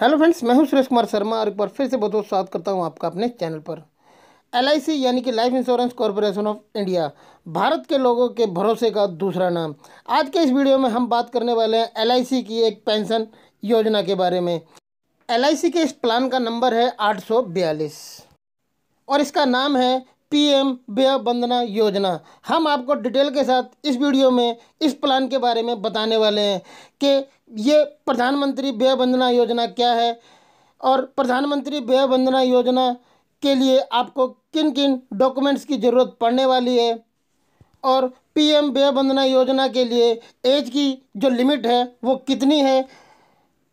hello friends मैं हूं सुरेश कुमार शर्मा और एक बार फिर से बहुत बहुत स्वागत करता हूं आपका अपने चैनल पर एल यानी कि life insurance corporation of India Bharat के लोगों के भरोसे का दूसरा नाम आज के इस वीडियो में हम बात करने वाले हैं एल की एक पेंशन योजना के बारे में एल के इस प्लान का नंबर है आठ और इसका नाम है पीएम एम वंदना योजना हम आपको डिटेल के साथ इस वीडियो में इस प्लान के बारे में बताने वाले हैं कि ये प्रधानमंत्री व्यय वंदना योजना क्या है और प्रधानमंत्री व्यय वंदना योजना के लिए आपको किन किन डॉक्यूमेंट्स की ज़रूरत पड़ने वाली है और पीएम व्यय वंदना योजना के लिए एज की जो लिमिट है वो कितनी है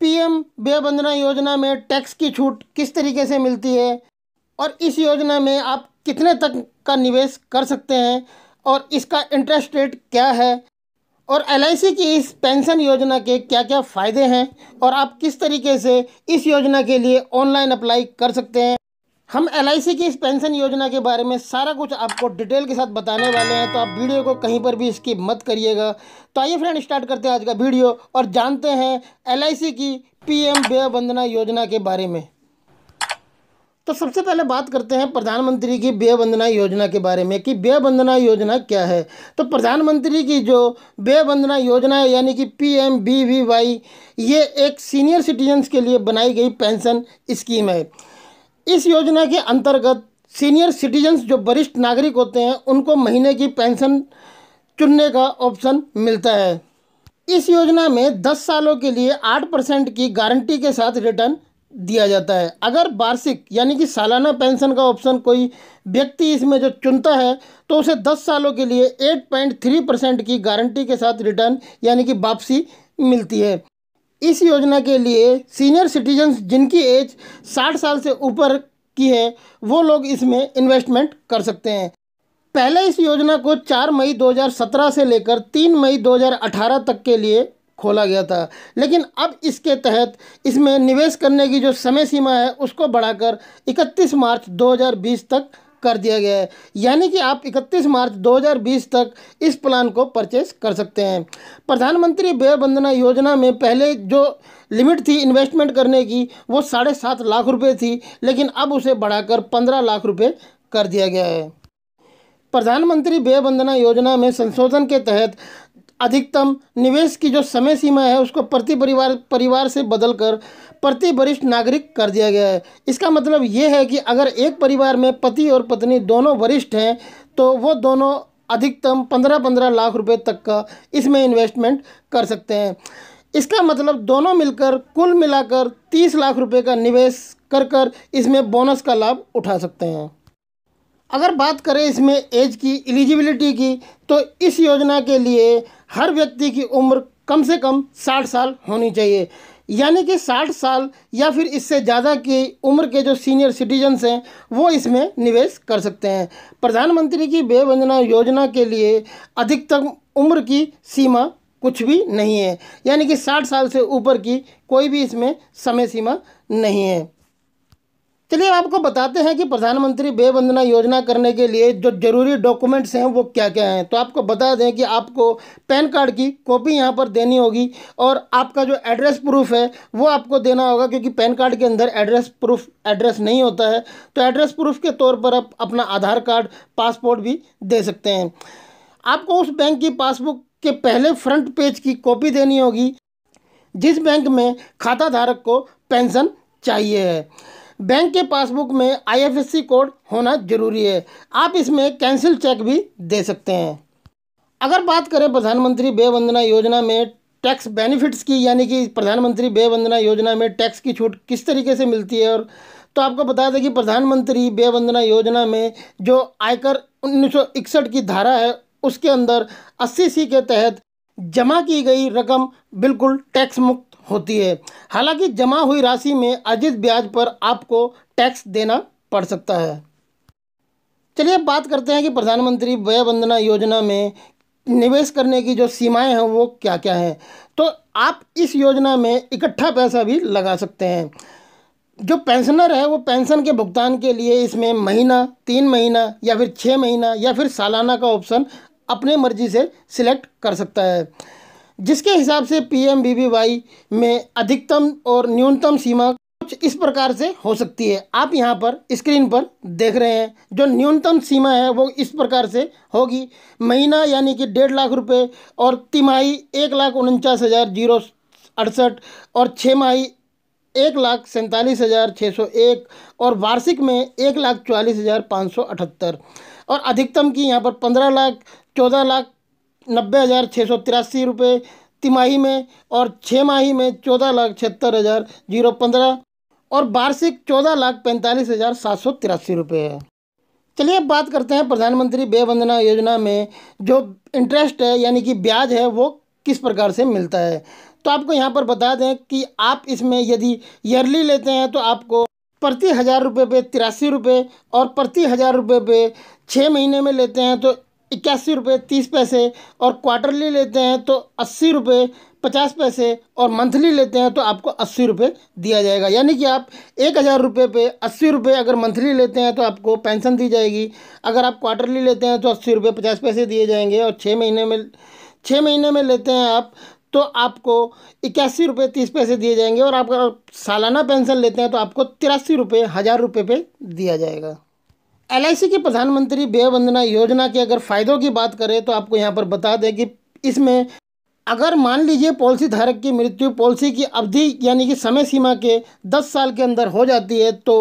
पीएम व्यय वंदना योजना में टैक्स की छूट किस तरीके से मिलती है और इस योजना में आप कितने तक का निवेश कर सकते हैं और इसका इंटरेस्ट रेट क्या है और एल की इस पेंशन योजना के क्या क्या फ़ायदे हैं और आप किस तरीके से इस योजना के लिए ऑनलाइन अप्लाई कर सकते हैं हम एल की इस पेंशन योजना के बारे में सारा कुछ आपको डिटेल के साथ बताने वाले हैं तो आप वीडियो को कहीं पर भी इसकी मत करिएगा तो आइए फ्रेंड स्टार्ट करते हैं आज का वीडियो और जानते हैं एल की पी एम वंदना योजना के बारे में तो सबसे पहले बात करते हैं प्रधानमंत्री की व्यय वंदना योजना के बारे में कि व्यय वंदना योजना क्या है तो प्रधानमंत्री की जो व्यय वंदना योजना है यानी कि P M B V Y ये एक सीनियर सिटीजन्स के लिए बनाई गई पेंशन स्कीम है इस योजना के अंतर्गत सीनियर सिटीजन्स जो वरिष्ठ नागरिक होते हैं उनको महीने की पेंशन चुनने का ऑप्शन मिलता है इस योजना में दस सालों के लिए आठ परसेंट की गारंटी के साथ रिटर्न दिया जाता है अगर वार्षिक यानी कि सालाना पेंशन का ऑप्शन कोई व्यक्ति इसमें जो चुनता है तो उसे 10 सालों के लिए 8.3 परसेंट की गारंटी के साथ रिटर्न यानी कि वापसी मिलती है इस योजना के लिए सीनियर सिटीजन्स जिनकी एज 60 साल से ऊपर की है वो लोग इसमें इन्वेस्टमेंट कर सकते हैं पहले इस योजना को 4 मई 2017 से लेकर 3 मई 2018 तक के लिए खोला गया था लेकिन अब इसके तहत इसमें निवेश करने की जो समय सीमा है उसको बढ़ाकर 31 मार्च 2020 तक कर दिया गया है यानी कि आप 31 मार्च 2020 तक इस प्लान को परचेस कर सकते हैं प्रधानमंत्री व्यय वंदना योजना में पहले जो लिमिट थी इन्वेस्टमेंट करने की वो साढ़े सात लाख रुपए थी लेकिन अब उसे बढ़ाकर पंद्रह लाख रुपए कर दिया गया है प्रधानमंत्री व्यय वंदना योजना में संशोधन के तहत अधिकतम निवेश की जो समय सीमा है उसको प्रति परिवार परिवार से बदलकर प्रति वरिष्ठ नागरिक कर दिया गया है इसका मतलब ये है कि अगर एक परिवार में पति और पत्नी दोनों वरिष्ठ हैं तो वो दोनों अधिकतम पंद्रह पंद्रह लाख रुपए तक का इसमें इन्वेस्टमेंट कर सकते हैं इसका मतलब दोनों मिलकर कुल मिलाकर तीस लाख रुपए का निवेश कर कर इसमें बोनस का लाभ उठा सकते हैं अगर बात करें इसमें एज की एलिजिबिलिटी की तो इस योजना के लिए हर व्यक्ति की उम्र कम से कम साठ साल होनी चाहिए यानी कि साठ साल या फिर इससे ज़्यादा की उम्र के जो सीनियर सिटीजन्स हैं वो इसमें निवेश कर सकते हैं प्रधानमंत्री की बेवंजना योजना के लिए अधिकतम उम्र की सीमा कुछ भी नहीं है यानी कि साठ साल से ऊपर की कोई भी इसमें समय सीमा नहीं है चलिए आपको बताते हैं कि प्रधानमंत्री व्यय वंदना योजना करने के लिए जो जरूरी डॉक्यूमेंट्स हैं वो क्या क्या हैं तो आपको बता दें कि आपको पैन कार्ड की कॉपी यहाँ पर देनी होगी और आपका जो एड्रेस प्रूफ है वो आपको देना होगा क्योंकि पैन कार्ड के अंदर एड्रेस प्रूफ एड्रेस नहीं होता है तो एड्रेस प्रूफ के तौर पर आप अपना आधार कार्ड पासपोर्ट भी दे सकते हैं आपको उस बैंक की पासबुक के पहले फ्रंट पेज की कॉपी देनी होगी जिस बैंक में खाता धारक को पेंशन चाहिए है बैंक के पासबुक में आईएफएससी कोड होना जरूरी है आप इसमें कैंसिल चेक भी दे सकते हैं अगर बात करें प्रधानमंत्री बे वंदना योजना में टैक्स बेनिफिट्स की यानी कि प्रधानमंत्री बे वंदना योजना में टैक्स की छूट किस तरीके से मिलती है और तो आपको बता दें कि प्रधानमंत्री बे वंदना योजना में जो आयकर उन्नीस की धारा है उसके अंदर अस्सी सी के तहत जमा की गई रकम बिल्कुल टैक्स मुक्त होती है हालांकि जमा हुई राशि में अर्जित ब्याज पर आपको टैक्स देना पड़ सकता है चलिए अब बात करते हैं कि प्रधानमंत्री व्यय वंदना योजना में निवेश करने की जो सीमाएं हैं वो क्या क्या हैं तो आप इस योजना में इकट्ठा पैसा भी लगा सकते हैं जो पेंशनर है वो पेंशन के भुगतान के लिए इसमें महीना तीन महीना या फिर छः महीना या फिर सालाना का ऑप्शन अपने मर्जी से सिलेक्ट कर सकता है जिसके हिसाब से पीएमबीबीवाई में अधिकतम और न्यूनतम सीमा कुछ इस प्रकार से हो सकती है आप यहाँ पर स्क्रीन पर देख रहे हैं जो न्यूनतम सीमा है वो इस प्रकार से होगी महीना यानी कि डेढ़ लाख रुपए और तिमाही एक लाख उनचास हज़ार जीरो अड़सठ और छः माही एक लाख सैंतालीस हज़ार छः सौ एक और वार्षिक में एक लाख चवालीस हज़ार पाँच सौ अठहत्तर और अधिकतम की यहाँ पर पंद्रह लाख चौदह लाख नब्बे हज़ार छः सौ तिरासी रुपये तिमाही में और छः माही में चौदह लाख छिहत्तर हज़ार जीरो पंद्रह और वार्षिक चौदह लाख पैंतालीस हज़ार सात सौ तिरासी रुपये है चलिए अब बात करते हैं प्रधानमंत्री व्यय वंदना योजना में जो इंटरेस्ट है यानी कि ब्याज है वो किस प्रकार से मिलता है तो आपको यहाँ पर बता दें कि आप इसमें यदि ईयरली लेते हैं तो आपको प्रति हज़ार रुपये पे तिरासी रुपये और प्रति हज़ार रुपये पे छः महीने में लेते हैं तो इक्यासी रुपये तीस पैसे और क्वार्टरली लेते हैं तो अस्सी रुपये पचास पैसे और मंथली लेते हैं तो आपको अस्सी रुपये दिया जाएगा यानी कि आप एक हज़ार रुपये पे अस्सी रुपये अगर मंथली लेते हैं तो आपको पेंशन दी जाएगी अगर आप क्वार्टरली लेते हैं तो अस्सी रुपये पचास पैसे दिए जाएंगे और छः महीने में छः महीने में लेते हैं आप तो आपको इक्यासी रुपये तीस पैसे दिए जाएंगे और आप सालाना पेंशन लेते हैं तो आपको तिरासी रुपये हज़ार रुपये पे दिया जाएगा एल की प्रधानमंत्री व्यय वंदना योजना के अगर फ़ायदों की बात करें तो आपको यहाँ पर बता दें कि इसमें अगर मान लीजिए पॉलिसी धारक की मृत्यु पॉलिसी की अवधि यानी कि समय सीमा के 10 साल के अंदर हो जाती है तो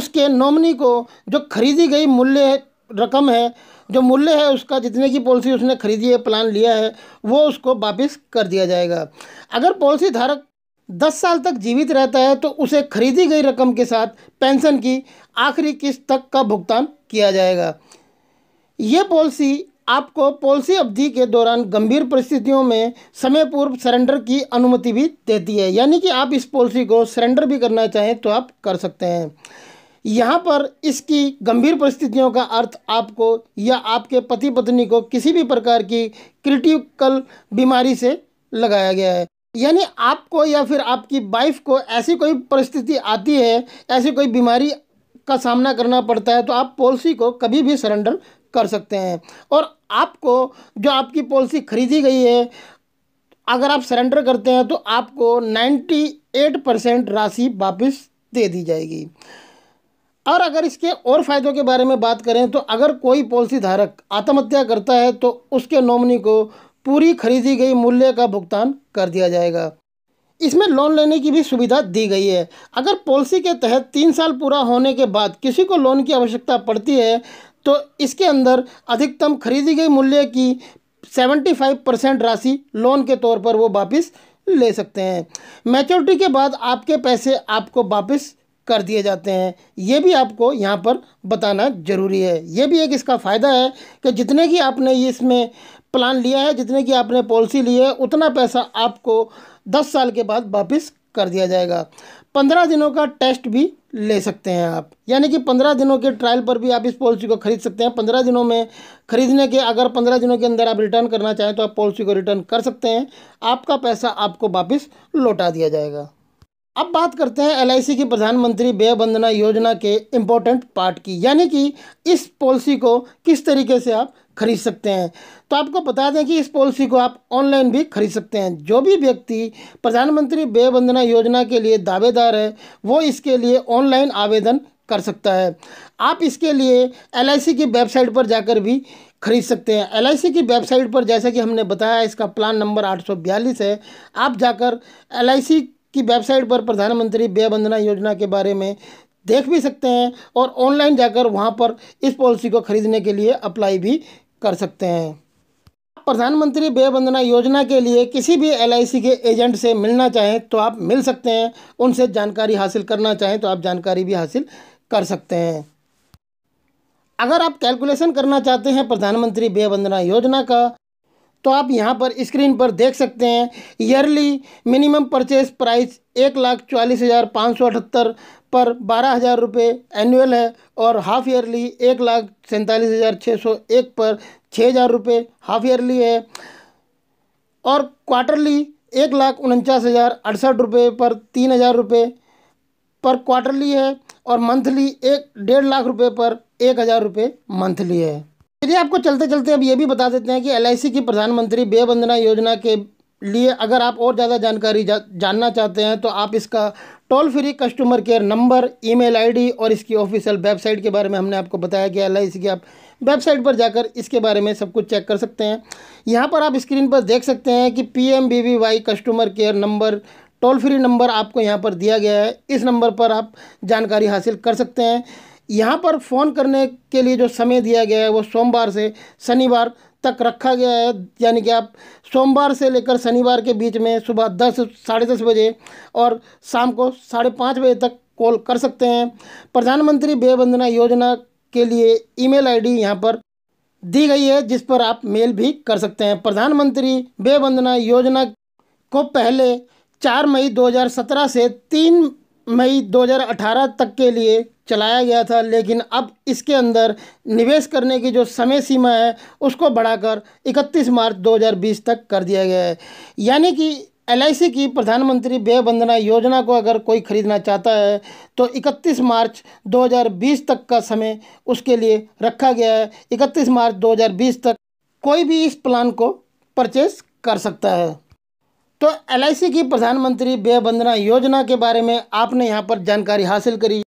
उसके नॉमिनी को जो खरीदी गई मूल्य रकम है जो मूल्य है उसका जितने की पॉलिसी उसने खरीदी है प्लान लिया है वो उसको वापस कर दिया जाएगा अगर पॉलिसी धारक दस साल तक जीवित रहता है तो उसे खरीदी गई रकम के साथ पेंशन की आखिरी किस्त तक का भुगतान किया जाएगा ये पॉलिसी आपको पॉलिसी अवधि के दौरान गंभीर परिस्थितियों में समय पूर्व सरेंडर की अनुमति भी देती है यानी कि आप इस पॉलिसी को सरेंडर भी करना चाहें तो आप कर सकते हैं यहाँ पर इसकी गंभीर परिस्थितियों का अर्थ आपको या आपके पति पत्नी को किसी भी प्रकार की क्रिटिकल बीमारी से लगाया गया है यानी आपको या फिर आपकी वाइफ को ऐसी कोई परिस्थिति आती है ऐसी कोई बीमारी का सामना करना पड़ता है तो आप पॉलिसी को कभी भी सरेंडर कर सकते हैं और आपको जो आपकी पॉलिसी खरीदी गई है अगर आप सरेंडर करते हैं तो आपको 98 परसेंट राशि वापस दे दी जाएगी और अगर इसके और फ़ायदों के बारे में बात करें तो अगर कोई पॉलिसी धारक आत्महत्या करता है तो उसके नॉमिनी को पूरी खरीदी गई मूल्य का भुगतान कर दिया जाएगा इसमें लोन लेने की भी सुविधा दी गई है अगर पॉलिसी के तहत तीन साल पूरा होने के बाद किसी को लोन की आवश्यकता पड़ती है तो इसके अंदर अधिकतम खरीदी गई मूल्य की 75 परसेंट राशि लोन के तौर पर वो वापस ले सकते हैं मैच्योरिटी के बाद आपके पैसे आपको वापस कर दिए जाते हैं ये भी आपको यहाँ पर बताना ज़रूरी है ये भी एक इसका फ़ायदा है कि जितने की आपने इसमें प्लान लिया है जितने की आपने पॉलिसी ली है उतना पैसा आपको दस साल के बाद वापस कर दिया जाएगा पंद्रह दिनों का टेस्ट भी ले सकते हैं आप यानी कि पंद्रह दिनों के ट्रायल पर भी आप इस पॉलिसी को खरीद सकते हैं पंद्रह दिनों में खरीदने के अगर पंद्रह दिनों के अंदर आप रिटर्न करना चाहें तो आप पॉलिसी को रिटर्न कर सकते हैं आपका पैसा आपको वापस लौटा दिया जाएगा अब बात करते हैं एल की प्रधानमंत्री व्यय वंदना योजना के इम्पोर्टेंट पार्ट की यानी कि इस पॉलिसी को किस तरीके से आप खरीद सकते हैं तो आपको बता दें कि इस पॉलिसी को आप ऑनलाइन भी खरीद सकते हैं जो भी व्यक्ति प्रधानमंत्री वे वंदना योजना के लिए दावेदार है वो इसके लिए ऑनलाइन आवेदन कर सकता है आप इसके लिए एल की वेबसाइट पर जाकर भी खरीद सकते हैं एल की वेबसाइट पर जैसा कि हमने बताया इसका प्लान नंबर आठ है आप जाकर एल की वेबसाइट पर प्रधानमंत्री वे वंदना योजना के बारे में देख भी सकते हैं और ऑनलाइन जाकर वहाँ पर इस पॉलिसी को ख़रीदने के लिए अप्लाई भी कर सकते हैं प्रधानमंत्री वे वंदना योजना के लिए किसी भी एल के एजेंट से मिलना चाहें तो आप मिल सकते हैं उनसे जानकारी हासिल करना चाहें तो आप जानकारी भी हासिल कर सकते हैं अगर आप कैलकुलेशन करना चाहते हैं प्रधानमंत्री वे वंदना योजना का तो आप यहाँ पर स्क्रीन पर देख सकते हैं ईयरली मिनिमम परचेज प्राइस एक लाख चालीस हज़ार पाँच सौ अठहत्तर पर बारह हज़ार रुपये एनुअल है और हाफ ईयरली एक लाख सैंतालीस हज़ार छः सौ एक पर छः हज़ार रुपये हाफ ईयरली है और क्वार्टरली एक लाख उनचास हज़ार अड़सठ रुपये पर तीन हज़ार रुपये पर क्वार्टरली है और मंथली एक डेढ़ लाख रुपये पर एक हज़ार रुपये मंथली है चलिए आपको चलते चलते अब ये भी बता देते हैं कि एल की प्रधानमंत्री बेबंदना वंदना योजना के लिए अगर आप और ज़्यादा जानकारी जा, जानना चाहते हैं तो आप इसका toll free customer care number email ID और इसकी ऑफिशियल वेबसाइट के बारे में हमने आपको बताया कि एल की आप वेबसाइट पर जाकर इसके बारे में सब कुछ चेक कर सकते हैं यहाँ पर आप स्क्रीन पर देख सकते हैं कि P customer care number toll free number आपको यहाँ पर दिया गया है इस नंबर पर आप जानकारी हासिल कर सकते हैं यहाँ पर फ़ोन करने के लिए जो समय दिया गया है वो सोमवार से शनिवार तक रखा गया है यानी कि आप सोमवार से लेकर शनिवार के बीच में सुबह दस साढ़े दस बजे और शाम को साढ़े पाँच बजे तक कॉल कर सकते हैं प्रधानमंत्री बे वंदना योजना के लिए ईमेल आईडी यहाँ पर दी गई है जिस पर आप मेल भी कर सकते हैं प्रधानमंत्री बे वंदना योजना को पहले चार मई दो से तीन मई 2018 तक के लिए चलाया गया था लेकिन अब इसके अंदर निवेश करने की जो समय सीमा है उसको बढ़ाकर 31 मार्च 2020 तक कर दिया गया है यानी कि एल की प्रधानमंत्री व्यय वंदना योजना को अगर कोई खरीदना चाहता है तो 31 मार्च 2020 तक का समय उसके लिए रखा गया है 31 मार्च 2020 तक कोई भी इस प्लान को परचेस कर सकता है तो एल की प्रधानमंत्री व्यय वंदना योजना के बारे में आपने यहाँ पर जानकारी हासिल करी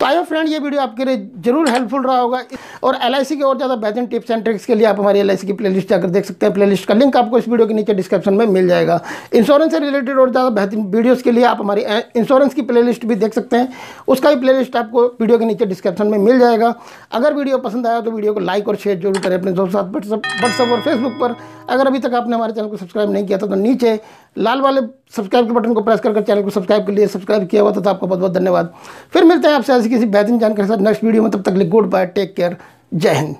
तो आई फ्रेंड ये वीडियो आपके लिए जरूर हेल्पफुल रहा होगा और एल के और ज़्यादा बेहतरीन टिप्स एंड ट्रिक्स के लिए आप हमारी एल की प्लेलिस्ट जाकर देख सकते हैं प्लेलिस्ट का लिंक आपको इस वीडियो के नीचे डिस्क्रिप्शन में मिल जाएगा इंश्योरेंस से रिलेटेड और ज़्यादा बेहतरीन वीडियोज़ के लिए आप हमारी इंश्योरेंस की प्ले भी देख सकते हैं उसका भी प्ले आपको वीडियो के नीचे डिस्क्रिप्शन में मिल जाएगा अगर वीडियो पसंद आया तो वीडियो को लाइक और शेयर जरूर करें अपने दोस्तों साथ व्हाट्सअप और फेसबुक पर अगर अभी तक आपने हमारे चैनल को सब्सक्राइब नहीं किया था तो नीचे लाल वाले सब्सक्राइब के बटन को प्रेस करके चैनल को सब्सक्राइब के लिए सब्सक्राइब किया हुआ था तो आपका बहुत बहुत धन्यवाद फिर मिलते हैं आपसे ऐसी किसी बेहतरीन जानकारी के साथ नेक्स्ट वीडियो में तब तक लिए गुड बाय टेक केयर जय हिंद